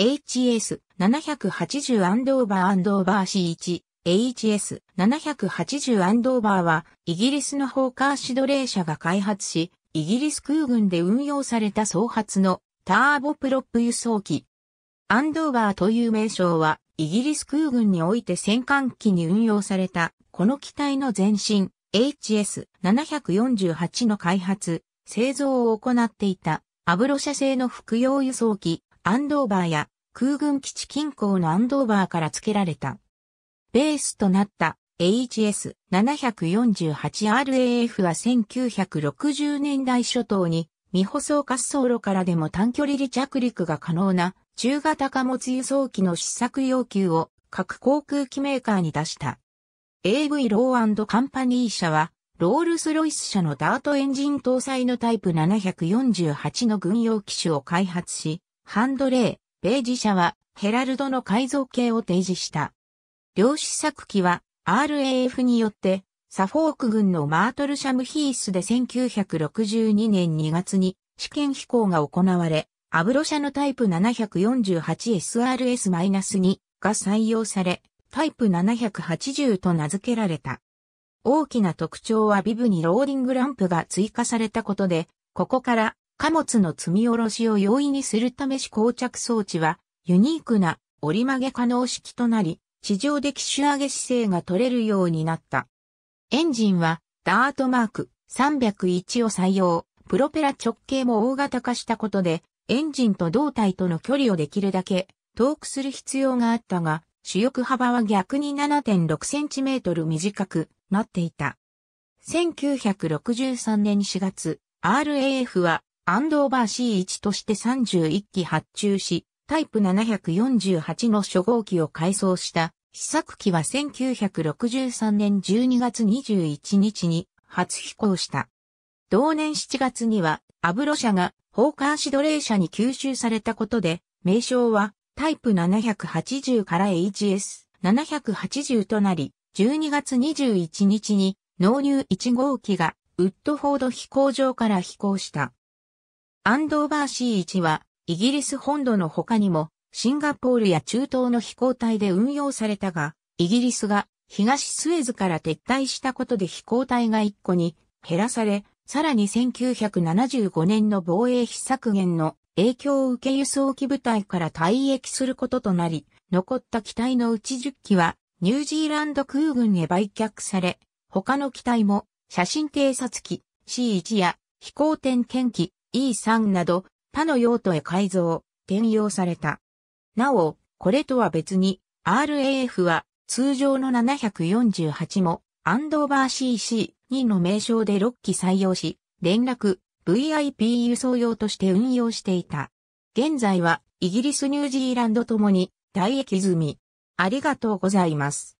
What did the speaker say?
HS780 アンドーバーアンドーバー C1、HS780 アンドーバーは、イギリスのホーカーシドレー社が開発し、イギリス空軍で運用された総発のターボプロップ輸送機。アンドーバーという名称は、イギリス空軍において戦艦機に運用された、この機体の前身、HS748 の開発、製造を行っていた、アブロ社製の服用輸送機、アンドーバーや空軍基地近郊のアンドーバーから付けられた。ベースとなった HS748RAF は1960年代初頭に未舗装滑走路からでも短距離離着陸が可能な中型貨物輸送機の試作要求を各航空機メーカーに出した。AV ローカンパニー社はロールスロイス社のダートエンジン搭載のタイプ748の軍用機種を開発し、ハンドレー、ベージ社はヘラルドの改造形を提示した。量子作機は RAF によってサフォーク軍のマートルシャムヒースで1962年2月に試験飛行が行われ、アブロ社のタイプ 748SRS-2 が採用され、タイプ780と名付けられた。大きな特徴はビブにローディングランプが追加されたことで、ここから貨物の積み下ろしを容易にするためし膠着装置は、ユニークな折り曲げ可能式となり、地上で機種上げ姿勢が取れるようになった。エンジンは、ダートマーク301を採用、プロペラ直径も大型化したことで、エンジンと胴体との距離をできるだけ遠くする必要があったが、主翼幅は逆に 7.6cm 短くなっていた。1963年4月、RAF はアンドーバー C1 として31機発注し、タイプ748の初号機を改装した試作機は1963年12月21日に初飛行した。同年7月にはアブロ社がホーカーシドレー社に吸収されたことで、名称はタイプ780から HS780 となり、12月21日に納入1号機がウッドフォード飛行場から飛行した。アンドーバー C1 は、イギリス本土の他にも、シンガポールや中東の飛行隊で運用されたが、イギリスが東スエズから撤退したことで飛行隊が1個に減らされ、さらに1975年の防衛費削減の影響を受け輸送機部隊から退役することとなり、残った機体のうち10機はニュージーランド空軍へ売却され、他の機体も写真偵察機 C1 や飛行点検機 E3 など他の用途へ改造、転用された。なお、これとは別に RAF は通常の748もアンドーバー CC2 の名称で6機採用し、連絡、VIP 輸送用として運用していた。現在はイギリス、ニュージーランドともに退役済み。ありがとうございます。